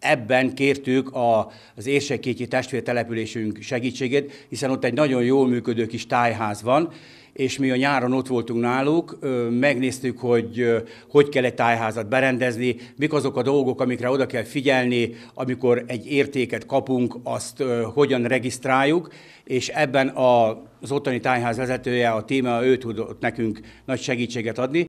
Ebben kértük a, az érsekkétyi testvértelepülésünk segítségét, hiszen ott egy nagyon jól működő kis tájház van, és mi a nyáron ott voltunk náluk, megnéztük, hogy hogy kell egy tájházat berendezni, mik azok a dolgok, amikre oda kell figyelni, amikor egy értéket kapunk, azt hogyan regisztráljuk, és ebben az ottani tájház vezetője, a téma, ő tudott nekünk nagy segítséget adni.